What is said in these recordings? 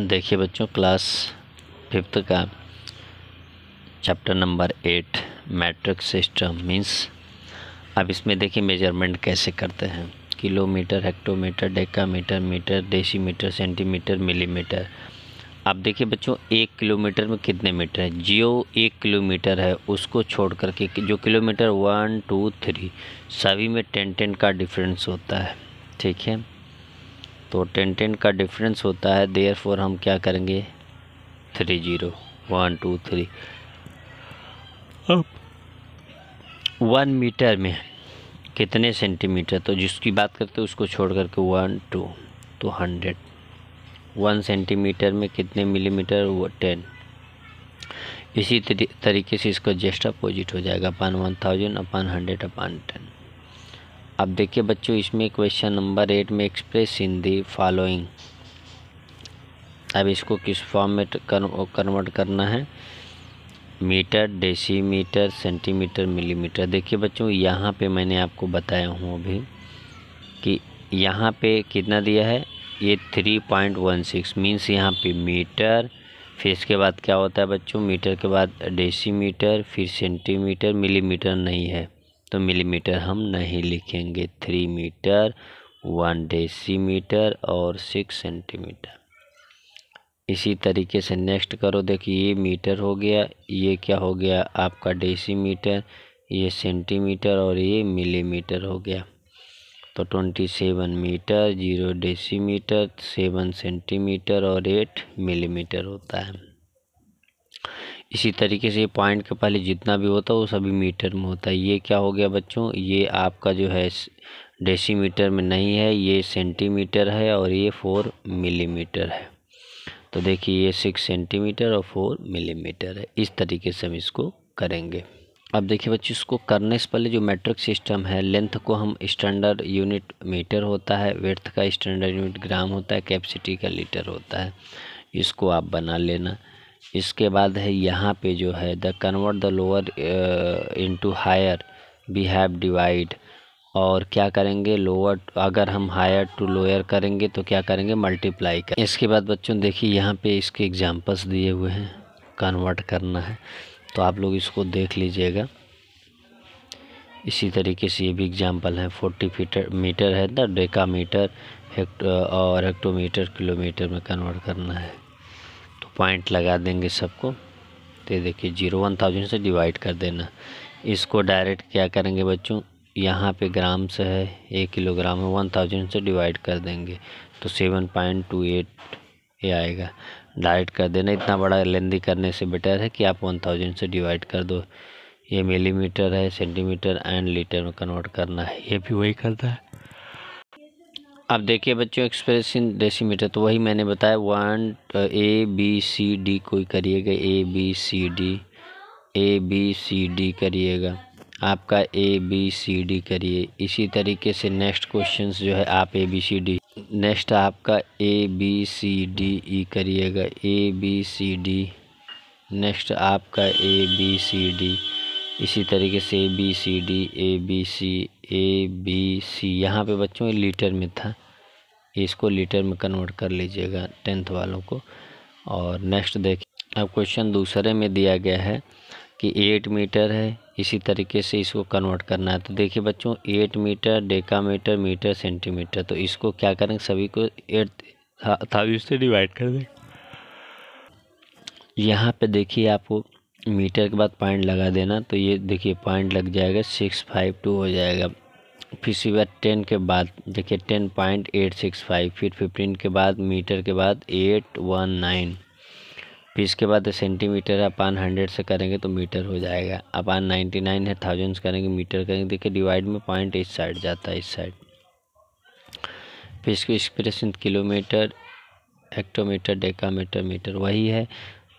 देखिए बच्चों class fifth का chapter number eight metric system means अब इसमें देखिए मेजरमेंट कैसे करते हैं kilometre hectometre decametre metre decimetre centimetre millimetre अब देखिए बच्चों एक किलोमीटर में कितने मीटर हैं जियो एक किलोमीटर है उसको छोड़ करके जो किलोमीटर वन टू थ्री सभी में टेन टेन का डिफरेंस होता है ठीक है तो टेन टेन का डिफरेंस होता है देयर फोर हम क्या करेंगे three zero one two three अब वन मीटर में कितने सेंटीमीटर तो जिसकी बात करते हैं उसको छोड़ करके वन टू तो हंड्रेड वन सेंटीमीटर में कितने मिलीमीटर वो टेन इसी तरीके से इसका जस्ट अपोजिट हो जाएगा upon one thousand upon hundred upon ten अब देखिए बच्चों इसमें क्वेश्चन नंबर एट में एक्सप्रेस इन दी फॉलोइंग अब इसको किस फॉर्म में कन्वर्ट करना है मीटर डेसीमीटर सेंटीमीटर मिलीमीटर देखिए बच्चों यहाँ पे मैंने आपको बताया हूँ अभी कि यहाँ पे कितना दिया है ये three point one six means यहाँ पे मीटर फिर इसके बाद क्या होता है बच्चों मीटर के बाद डेसीमीटर फिर सेंटीमीटर मिलीमीटर नहीं है तो मिलीमीटर हम नहीं लिखेंगे थ्री मीटर वन डेसीमीटर और सिक्स सेंटीमीटर इसी तरीके से नेक्स्ट करो देखिए ये मीटर हो गया ये क्या हो गया आपका डेसीमीटर ये सेंटीमीटर और ये मिलीमीटर हो गया तो twenty seven metre zero decimetre seven centimetre और एट मिलीमीटर होता है इसी तरीके से ये पॉइंट के पहले जितना भी होता है वो सभी मीटर में होता है ये क्या हो गया बच्चों ये आपका जो है डेसीमीटर में नहीं है ये सेंटीमीटर है और ये फोर मिलीमीटर है तो देखिए ये सिक्स सेंटीमीटर और फोर मिलीमीटर है इस तरीके से हम इसको करेंगे अब देखिए बच्चे इसको करने से पहले जो मेट्रिक सिस्टम है लेंथ को हम स्टैंडर्ड यूनिट मीटर होता है वेथ का स्टैंडर्ड यूनिट ग्राम होता है कैपेसिटी का लीटर होता है इसको आप बना लेना इसके बाद है यहाँ पे जो है the convert the lower into higher we have divide और क्या करेंगे लोअर अगर हम हायर टू लोअर करेंगे तो क्या करेंगे मल्टीप्लाई कर इसके बाद बच्चों देखिए यहाँ पे इसके एग्जांपल्स दिए हुए हैं कन्वर्ट करना है तो आप लोग इसको देख लीजिएगा इसी तरीके से ये भी एग्जांपल है फोर्टी फीटर मीटर है ना डेका मीटर हेक्ट और हेक्टोमीटर किलोमीटर में कन्वर्ट करना है पॉइंट लगा देंगे सबको तो देखिए जीरो वन थाउजेंड से डिवाइड कर देना इसको डायरेक्ट क्या करेंगे बच्चों यहाँ पे ग्राम से है एक किलोग्राम है वन थाउजेंड से डिवाइड कर देंगे तो सेवन पॉइंट टू एट ये आएगा डायरेक्ट कर देना इतना बड़ा लेंदी करने से बेटर है कि आप वन थाउजेंड से डिवाइड कर दो ये मिलीमीटर है सेंटीमीटर एंड लीटर में कन्वर्ट करना है ये भी वही करता है अब देखिए बच्चों एक्सप्रेस इन डेसीमीटर तो वही मैंने बताया one A B C D कोई करिएगा A B C D A B C D करिएगा आपका ए बी सी डी करिए इसी तरीके से नेक्स्ट क्वेश्चन जो है आप A B C D next आपका A B C D E करिएगा A B C D next आपका ए बी सी डी इसी तरीके से A B C D A B C A B C यहाँ पे बच्चों लीटर में था इसको लीटर में कन्वर्ट कर लीजिएगा टेंथ वालों को और नेक्स्ट देखिए अब क्वेश्चन दूसरे में दिया गया है कि एट मीटर है इसी तरीके से इसको कन्वर्ट करना है तो देखिए बच्चों eight metre decametre metre centimetre तो इसको क्या करेंगे सभी को एट था से डिवाइड कर दें यहाँ पे देखिए आपको मीटर के बाद पॉइंट लगा देना तो ये देखिए पॉइंट लग जाएगा सिक्स फाइव टू हो जाएगा फिर इसके बाद टेन के बाद देखिए ten point eight six five फिर फिफ्टीन के बाद मीटर के बाद एट वन नाइन फिर इसके बाद सेंटीमीटर है अपान हंड्रेड से करेंगे तो मीटर हो जाएगा अपान नाइन्टी नाइन है थाउजेंड से करेंगे मीटर करेंगे देखिए डिवाइड में पॉइंट इस साइड जाता है इस साइड फिर इसको expression kilometre hectometre decametre metre वही है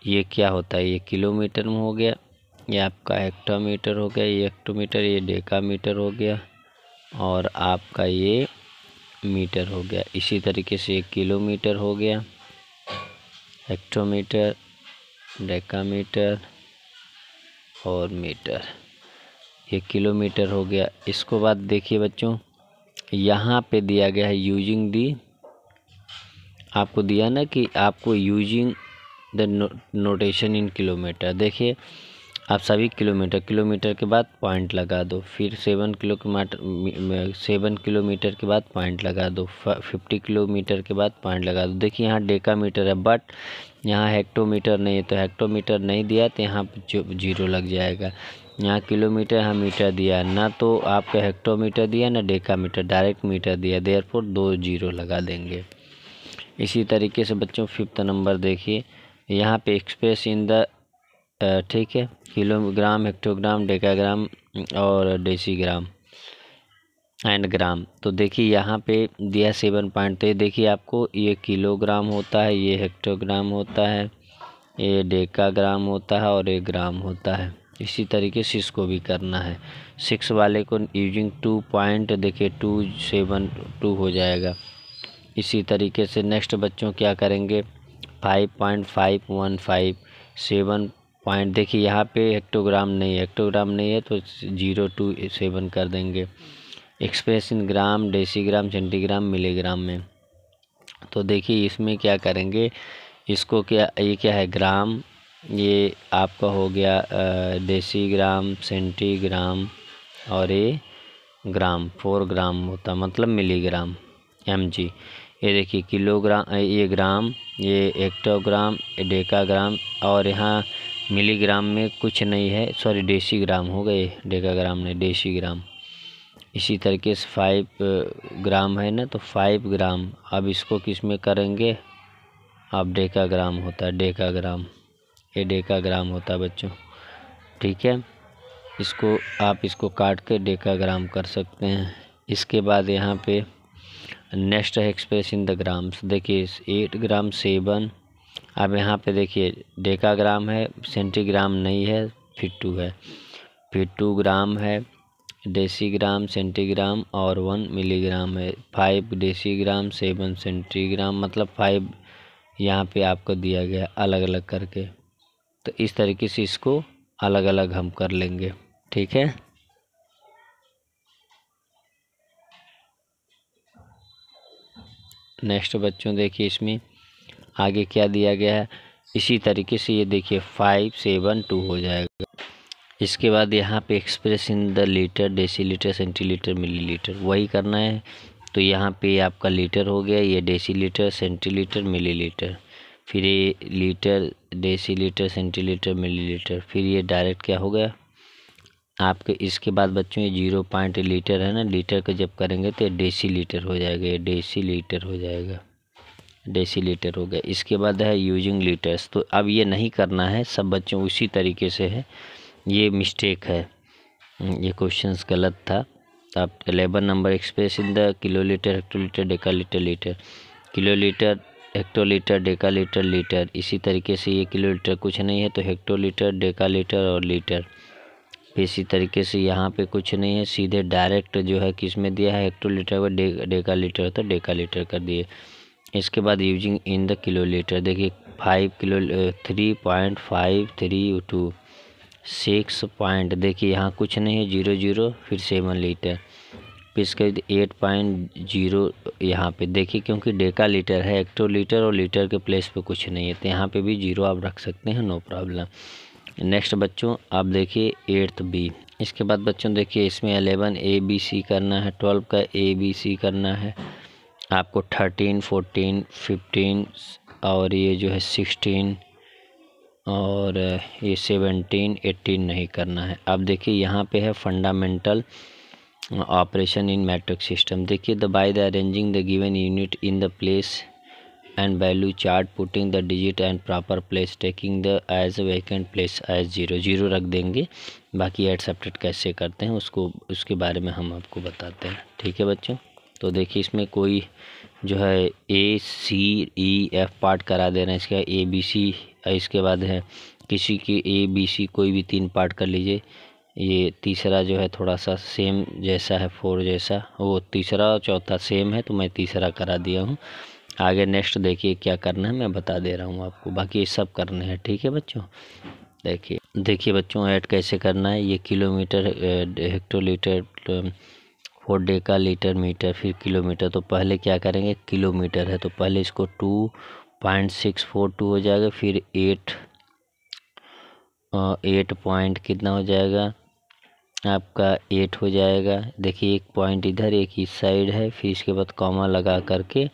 ये क्या होता है ये किलोमीटर में हो गया ये आपका एक्टोमीटर हो गया ये एक्टोमीटर ये डेकामीटर हो गया और आपका ये मीटर हो गया इसी तरीके से ये किलोमीटर हो गया एक्टोमीटर डेकामीटर और मीटर ये किलोमीटर हो गया इसको बाद देखिए बच्चों यहाँ पे दिया गया है यूजिंग दी आपको दिया ना कि आपको using the notation in kilometre देखिए आप सभी किलोमीटर किलोमीटर के बाद पॉइंट लगा दो फिर सेवन किलोमीटर सेवन किलोमीटर के बाद पॉइंट लगा दो फिफ्टी किलोमीटर के बाद पॉइंट लगा दो देखिए यहाँ डेका मीटर है बट यहाँ हेक्टोमीटर नहीं है तो हेक्टोमीटर नहीं दिया तो यहाँ जीरो लग जाएगा यहाँ किलोमीटर यहाँ मीटर दिया ना तो आपका हेक्टोमीटर दिया ना डेका मीटर डायरेक्ट मीटर दिया देयरफॉर दो जीरो लगा देंगे इसी तरीके से बच्चों फिफ्थ नंबर देखिए यहाँ पे एक्सप्रेस इन द ठीक है किलोग्राम हेक्टोग्राम डेकाग्राम और डेसीग्राम एंड ग्राम तो देखिए यहाँ पे दिया सेवन पॉइंट तो देखिए आपको ये किलोग्राम होता है ये हेक्टोग्राम होता है ये डेकाग्राम होता है और ये ग्राम होता है इसी तरीके से इसको भी करना है सिक्स वाले को यूजिंग टू पॉइंट देखिए टू सेवन टू हो जाएगा इसी तरीके से नेक्स्ट बच्चों क्या करेंगे five point five one five seven point देखिए यहाँ पे हेक्टोग्राम नहीं है हेक्टोग्राम नहीं है तो जीरो टू सेवन कर देंगे express in gram decigram centigram milligram में तो देखिए इसमें क्या करेंगे इसको क्या ये क्या है ग्राम ये आपका हो गया देसी ग्राम सेंटीग्राम और ये ग्राम फोर ग्राम होता मतलब मिलीग्राम एम जी ये देखिए किलोग्राम ये ग्राम ये एक्टोग्राम डेकाग्राम और यहाँ मिलीग्राम में कुछ नहीं है सॉरी डेसी ग्राम हो गए डेकाग्राम नहीं डेसी ग्राम इसी तरीके से फाइव ग्राम है ना तो फाइव ग्राम अब इसको किस में करेंगे आप डेकाग्राम होता है डेकाग्राम ये डेकाग्राम होता है बच्चों ठीक है इसको आप इसको काट के डेकाग्राम कर सकते हैं इसके बाद यहाँ पे नेक्स्ट है एक्सप्रेस इन द ग्राम्स देखिए एट ग्राम सेवन अब यहाँ पे देखिए डेका ग्राम है सेंटीग्राम नहीं है फिर टू है फिर टू ग्राम है डेसीग्राम सेंटीग्राम और वन मिलीग्राम है फाइव डेसीग्राम सेवन सेंटीग्राम मतलब फाइव यहाँ पे आपको दिया गया अलग अलग करके तो इस तरीके से इसको अलग अलग हम कर लेंगे ठीक है नेक्स्ट बच्चों देखिए इसमें आगे क्या दिया गया है इसी तरीके से ये देखिए फाइव सेवन टू हो जाएगा इसके बाद यहाँ पे express in the litre litre litre millilitre वही करना है तो यहाँ पे आपका लीटर हो गया ये लीटर लीटर मिली लीटर फिर ये litre decilitre litre millilitre फिर ये डायरेक्ट क्या हो गया आपके इसके बाद बच्चों ये जीरो पॉइंट लीटर है ना लीटर का जब करेंगे तो डेसी लीटर हो जाएगा ये डेसी लीटर हो जाएगा डेसी लीटर हो गया इसके बाद है यूजिंग लीटर्स तो अब ये नहीं करना है सब बच्चों उसी तरीके से है ये मिस्टेक है ये क्वेश्चन गलत था आप eleven number express in the kilolitre hectolitre decalitre litre kilolitre hectolitre decalitre litre इसी तरीके से ये किलो लीटर कुछ नहीं है तो हेक्टो लीटर डेका लीटर और लीटर इसी तरीके से यहाँ पे कुछ नहीं है सीधे डायरेक्ट जो है किस में दिया है हेक्टो लीटर वे डेका लीटर तो डेका लीटर तो कर दिए इसके बाद using in the kilolitre देखिए five kilo three point five three two six point देखिए यहाँ कुछ नहीं है जीरो जीरो फिर सेवन लीटर फिर इसके एट पॉइंट जीरो यहाँ पे देखिए क्योंकि डेका लीटर है एक्टो तो लीटर और लीटर के प्लेस पे कुछ नहीं है तो यहाँ पे भी जीरो आप रख सकते हैं नो प्रॉब्लम नेक्स्ट बच्चों आप देखिए एट्थ बी इसके बाद बच्चों देखिए इसमें अलेवन ए बी सी करना है ट्वेल्व का ए बी सी करना है आपको थर्टीन फोर्टीन फिफ्टीन और ये जो है सिक्सटीन और ये सेवनटीन एटीन नहीं करना है अब देखिए यहाँ पे है fundamental operation in metric system देखिए the by the arranging the given unit in the place and value chart putting the digit and proper place taking the as vacant place as zero zero रख देंगे बाकी add separate कैसे करते हैं उसको उसके बारे में हम आपको बताते हैं ठीक है बच्चों तो देखिए इसमें कोई जो है ए सी ई एफ पार्ट करा दे रहे हैं इसका ए बी सी इसके बाद है किसी की ए बी सी कोई भी तीन पार्ट कर लीजिए ये तीसरा जो है थोड़ा सा सेम जैसा है फोर जैसा वो तीसरा चौथा सेम है तो मैं तीसरा करा दिया हूँ आगे नेक्स्ट देखिए क्या करना है मैं बता दे रहा हूँ आपको बाकी ये सब करने हैं ठीक है बच्चों देखिए देखिए बच्चों ऐड कैसे करना है ये kilometre hectolitre four decalitre metre फिर किलोमीटर तो पहले क्या करेंगे किलोमीटर है तो पहले इसको two point six four two हो जाएगा फिर एट एट पॉइंट कितना हो जाएगा आपका एट हो जाएगा देखिए एक पॉइंट इधर एक इस साइड है फिर इसके बाद कॉमा लगा करके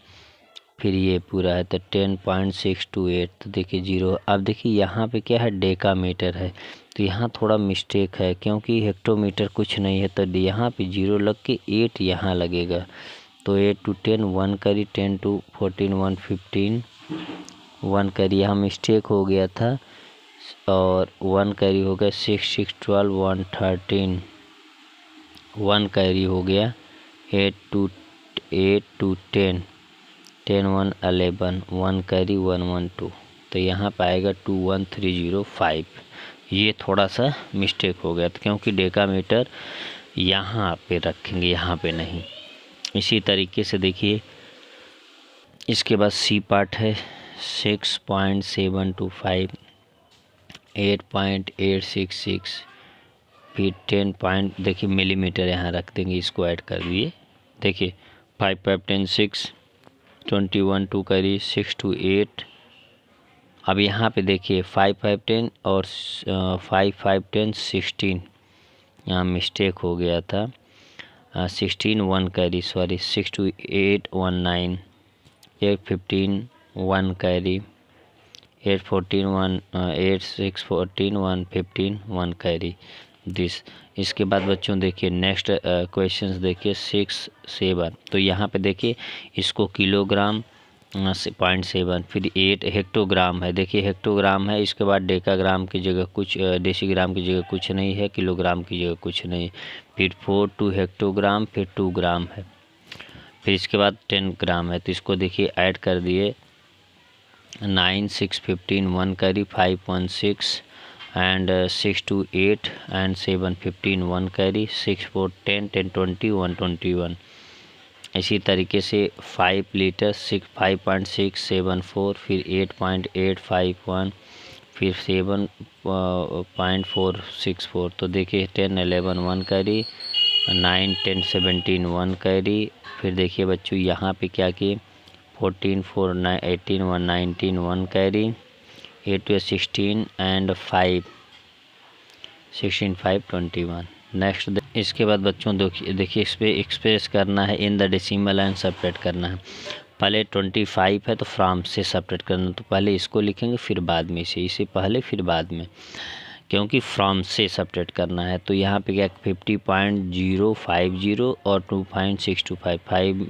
फिर ये पूरा है तो ten point six two eight तो देखिए जीरो अब देखिए यहाँ पे क्या है डेका मीटर है तो यहाँ थोड़ा मिस्टेक है क्योंकि हेक्टोमीटर कुछ नहीं है तो यहाँ पे जीरो लग के एट यहाँ लगेगा तो eight two ten one carry ten two fourteen one fifteen one carry यहाँ मिस्टेक हो गया था और वन कैरी हो गया six six twelve one thirteen one carry हो गया eight two eight two ten ten one eleven one carry one one two तो यहाँ पर आएगा two one three zero five ये थोड़ा सा मिस्टेक हो गया था तो क्योंकि मीटर यहाँ पे रखेंगे यहाँ पे नहीं इसी तरीके से देखिए इसके बाद सी पार्ट है six point seven two five eight point eight six six फिर टेन पॉइंट देखिए मिलीमीटर यहाँ रख देंगे इसको ऐड कर दिए देखिए five five ten six twenty one two carry six two eight अब यहाँ पे देखिए फाइव फाइव टेन और फाइव फाइव टेन सिक्सटीन यहाँ मिस्टेक हो गया था sixteen one carry sorry six two eight one nine eight fifteen one carry eight fourteen one eight six fourteen one fifteen one carry this इसके बाद बच्चों देखिए next question देखिए six seven तो यहाँ पे देखिए इसको किलोग्राम पॉइंट सेवन फिर एट हेक्टोग्राम है देखिए हेक्टोग्राम है इसके बाद डेकाग्राम की जगह कुछ डेसीग्राम की जगह कुछ नहीं है किलोग्राम की जगह कुछ नहीं फिर फोर टू हेक्टोग्राम फिर टू ग्राम है फिर इसके बाद टेन ग्राम है तो इसको देखिए ऐड कर दिए nine six fifteen one carry five one six and six two eight and seven fifteen one carry six four ten ten twenty one twenty one इसी तरीके से five litre six five point six seven four फिर eight point eight five one फिर seven point four six four तो देखिए ten eleven one carry nine ten seventeen one carry फिर देखिए बच्चों यहाँ पे क्या किए fourteen four nine eighteen one nineteen one carry eight two sixteen and five sixteen five twenty one next इसके बाद बच्चों देखिए इस पर एक्सप्रेस करना है in the decimal and separate करना है पहले ट्वेंटी फाइव है तो फ्राम से सपरेट करना तो पहले इसको लिखेंगे फिर बाद में इसे इसे पहले फिर बाद में क्योंकि फ्रॉम से सपरेट करना है तो यहाँ पे क्या fifty point zero five zero और two point six two five five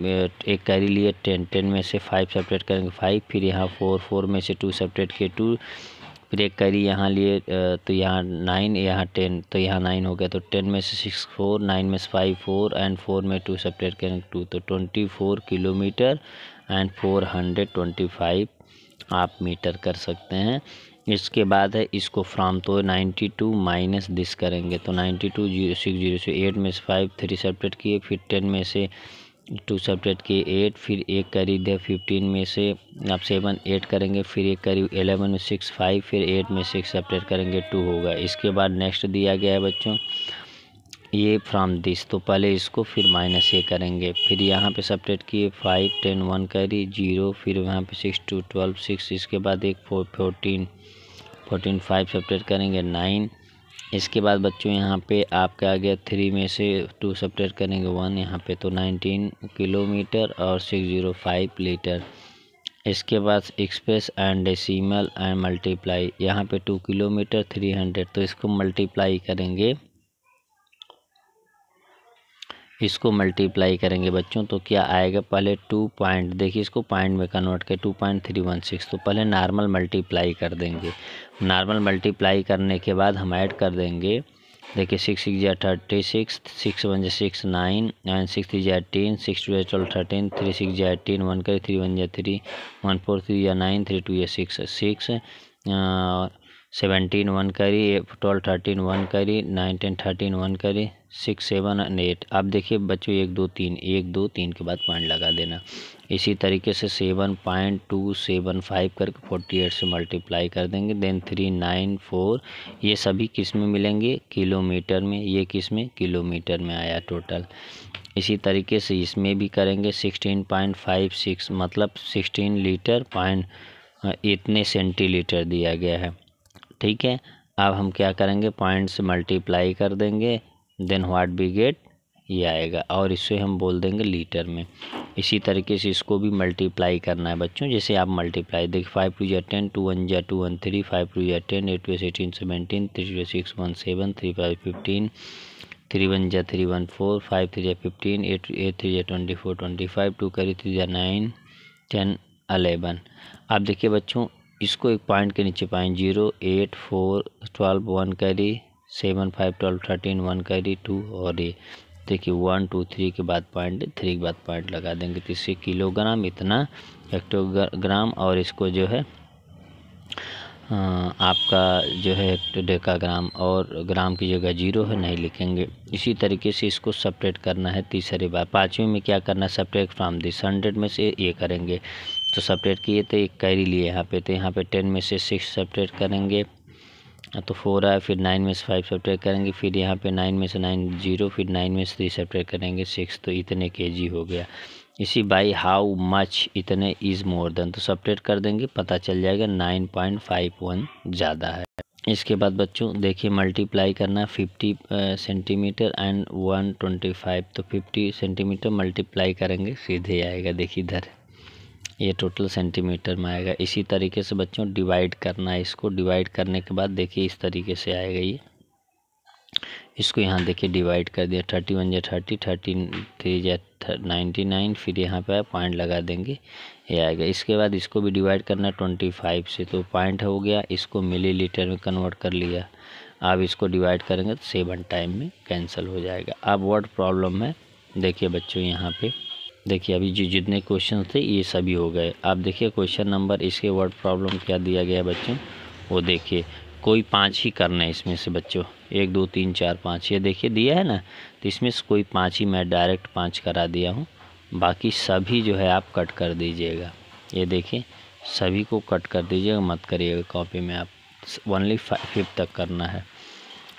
एक कैरी लिए टेन टेन में से फाइव सपरेट करेंगे फाइव फिर यहाँ फोर फोर में से टू सपरेट किए टू फिर एक कैरी यहाँ लिए तो यहाँ नाइन यहाँ टेन तो यहाँ नाइन हो गया तो टेन में से सिक्स फोर नाइन में से फाइव फोर एंड फोर में टू सपरेट करेंगे टू तो twenty four kilometre and four hundred twenty five आप मीटर कर सकते हैं इसके बाद है इसको फ्राम तो 92 टू माइनस दिस करेंगे तो 92 टू जीरो सिक्स जीरो से एट में से फाइव थ्री सेपरेट किए फिर टेन में से टू सेपरेट किए एट फिर एक करी दिया फिफ्टीन में से आप सेवन एट करेंगे फिर एक करी एलेवन में सिक्स फाइव फिर एट में सिक्स सेपरेट करेंगे टू होगा इसके बाद नेक्स्ट दिया गया है बच्चों ये फ्राम दिस तो पहले इसको फिर माइनस ए करेंगे फिर यहाँ पे सपरेट किए five ten one carry zero फिर वहाँ पे सिक्स टू ट्वेल्व सिक्स इसके बाद एक four fourteen fourteen five separate करेंगे नाइन इसके बाद बच्चों यहाँ पे आपका आ गया थ्री में से टू सपरेट करेंगे वन यहाँ पे तो नाइनटीन किलोमीटर और सिक्स ज़ीरो फाइव लीटर इसके बाद express and decimal and multiply यहाँ पे टू किलोमीटर थ्री हंड्रेड तो इसको मल्टीप्लाई करेंगे इसको मल्टीप्लाई करेंगे बच्चों तो क्या आएगा पहले टू पॉइंट देखिए इसको पॉइंट में कन्वर्ट कर two point three one six तो पहले नॉर्मल मल्टीप्लाई कर देंगे नॉर्मल मल्टीप्लाई करने के बाद हम ऐड कर देंगे देखिए सिक्स सिक्स जै थर्टी सिक्स सिक्स वन जै six nine nine six three जै एटीन सिक्स टू जै ट्वेल्व थर्टीन थ्री सिक्स जै एटीन वन का थ्री वन जै थ्री वन फोर थ्री या नाइन थ्री टू या six six seventeen one carry twelve thirteen one carry nine ten thirteen one carry six seven and eight आप देखिए बच्चों एक दो तीन एक दो तीन के बाद पॉइंट लगा देना इसी तरीके से seven point two seven five करके फोर्टी एट से मल्टीप्लाई कर देंगे देन थ्री नाइन फोर ये सभी किस में मिलेंगे किलोमीटर में ये किस में किलोमीटर में आया टोटल इसी तरीके से इसमें भी करेंगे सिक्सटीन पॉइंट फाइव सिक्स मतलब सिक्सटीन लीटर पॉइंट इतने सेंटीलीटर दिया गया है ठीक है अब हम क्या करेंगे पॉइंट से मल्टीप्लाई कर देंगे देन व्हाट बी गेट ये आएगा और इसे हम बोल देंगे लीटर में इसी तरीके से इसको भी मल्टीप्लाई करना है बच्चों जैसे आप मल्टीप्लाई देखिए फाइव टू जै टेन टू वन जै two one three five two जै ten eight two eighteen seventeen three two six one seven three five fifteen three one जै three one four five three जै fifteen eight eight three जै twenty four twenty five two carry three जै nine ten eleven आप देखिए बच्चों इसको एक point के नीचे पाएँ zero eight four twelve one carry seven five twelve thirteen one carry two और ये देखिए वन टू थ्री के बाद पॉइंट थ्री के बाद पॉइंट लगा देंगे तो इससे किलोग्राम इतना हेक्टोग्राम और इसको जो है आपका जो है डेकाग्राम और ग्राम की जगह जीरो है नहीं लिखेंगे इसी तरीके से इसको सपरेट करना है तीसरी बार पाँचवीं में क्या करना है सपरेट फ्राम दिस हंड्रेड में से ये करेंगे तो सपरेट किए थे एक कैरी लिए यहाँ पे तो यहाँ पे टेन में से सिक्स सपरेट करेंगे तो फोर आए फिर नाइन में से फाइव सपरेट करेंगे फिर यहाँ पे नाइन में से नाइन जीरो फिर नाइन में से थ्री सपरेट करेंगे सिक्स तो इतने के जी हो गया इसी बाई हाउ मच इतने इज़ मोर देन तो सपरेट कर देंगे पता चल जाएगा नाइन पॉइंट फाइव वन ज़्यादा है इसके बाद बच्चों देखिए मल्टीप्लाई करना 50 सेंटीमीटर एंड 125 तो 50 सेंटीमीटर मल्टीप्लाई करेंगे सीधे आएगा देखिए इधर ये टोटल सेंटीमीटर में आएगा इसी तरीके से बच्चों डिवाइड करना है इसको डिवाइड करने के बाद देखिए इस तरीके से आएगा ये इसको यहाँ देखिए डिवाइड कर दिया थर्टी वन या थर्टी थर्टी थ्री या नाइन्टी नाइन फिर यहाँ पर पॉइंट लगा देंगे ये आएगा इसके बाद इसको भी डिवाइड करना है ट्वेंटी फाइव से तो पॉइंट हो गया इसको मिलीलीटर में कन्वर्ट कर लिया आप इसको डिवाइड करेंगे तो सेवन टाइम में कैंसिल हो जाएगा अब वर्ड प्रॉब्लम है देखिए बच्चों यहाँ पर देखिए अभी जो जितने क्वेश्चन थे ये सभी हो गए आप देखिए क्वेश्चन नंबर इसके वर्ड प्रॉब्लम क्या दिया गया है बच्चों वो देखिए कोई पाँच ही करना है इसमें से बच्चों एक दो तीन चार पाँच ये देखिए दिया है ना तो इसमें से कोई पाँच ही मैं डायरेक्ट पाँच करा दिया हूँ बाकी सभी जो है आप कट कर दीजिएगा ये देखिए सभी को कट कर दीजिएगा मत करिएगा कॉपी में आप ओनली फाइव तक करना है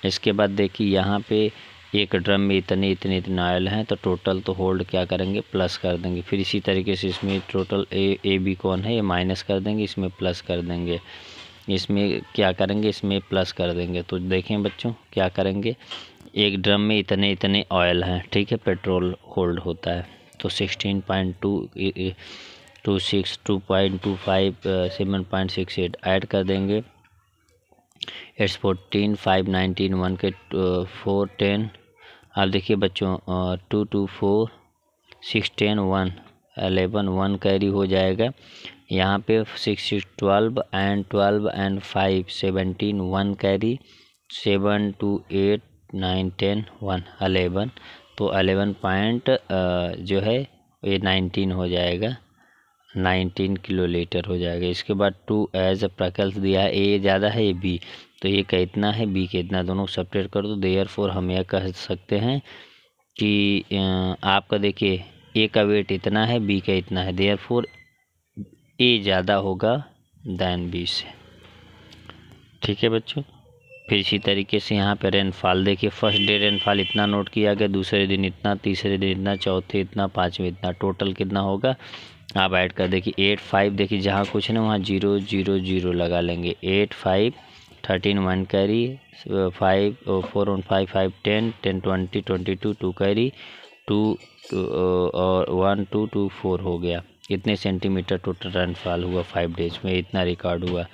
इसके बाद देखिए यहाँ पे एक ड्रम में इतने इतने इतने ऑयल हैं तो टोटल तो होल्ड क्या करेंगे प्लस कर देंगे फिर इसी तरीके से इसमें टोटल ए ए बी कौन है ये माइनस कर देंगे इसमें प्लस कर देंगे इसमें क्या करेंगे इसमें प्लस कर देंगे तो देखें बच्चों क्या करेंगे एक ड्रम में इतने इतने ऑयल हैं ठीक है पेट्रोल होल्ड होता है तो sixteen point two two six two point two five seven point six eight add कर देंगे eights fourteen five nineteen one के फोर टेन और देखिए बच्चों two two four six ten one eleven one carry हो जाएगा यहाँ पे six twelve and twelve and five seventeen one carry seven two eight nine ten one eleven तो eleven point जो है ये नाइनटीन हो जाएगा नाइनटीन किलोलीटर हो जाएगा इसके बाद टू एज प्रकल्प दिया है ए ज़्यादा है ए बी तो ये का इतना है बी का इतना दोनों सपरेट कर दो देयर फोर हम यह कह सकते हैं कि आपका देखिए ए का वेट इतना है बी का इतना है देयर फोर ए ज़्यादा होगा दैन बी से ठीक है बच्चों फिर इसी तरीके से यहाँ पर रेनफॉल देखिए फर्स्ट डे रेनफॉल इतना नोट किया गया दूसरे दिन इतना तीसरे दिन इतना चौथे इतना पाँचवें इतना टोटल कितना होगा आप ऐड कर देखिए एट फाइव देखिए जहाँ कुछ ना वहाँ जीरो जीरो जीरो लगा लेंगे eight five thirteen one carry five four one five five ten ten twenty twenty two two carry two और वन टू टू फोर हो गया इतने सेंटीमीटर टोटल रनफॉल हुआ फाइव डेज में इतना रिकॉर्ड हुआ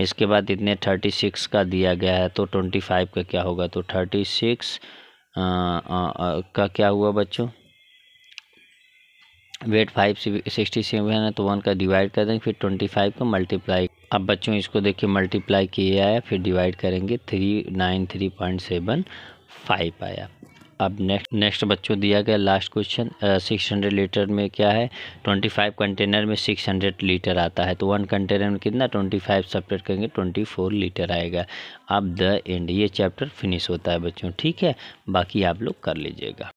इसके बाद इतने थर्टी सिक्स का दिया गया है तो ट्वेंटी फाइव का क्या होगा तो thirty six uh, uh, uh, का क्या हुआ बच्चों वेट फाइव सिक्सटी सेवन है तो वन का डिवाइड कर देंगे फिर ट्वेंटी फाइव का मल्टीप्लाई अब बच्चों इसको देखिए मल्टीप्लाई किया है फिर डिवाइड करेंगे three nine three point seven five आया अब नेक्स्ट नेक्स्ट बच्चों दिया गया last question six hundred litre में क्या है ट्वेंटी फाइव कंटेनर में सिक्स हंड्रेड लीटर आता है तो वन कंटेनर में कितना ट्वेंटी फाइव सेपरेट करेंगे ट्वेंटी फोर लीटर आएगा अब द एंड ये चैप्टर फिनिश होता है बच्चों ठीक है बाकी आप लोग कर लीजिएगा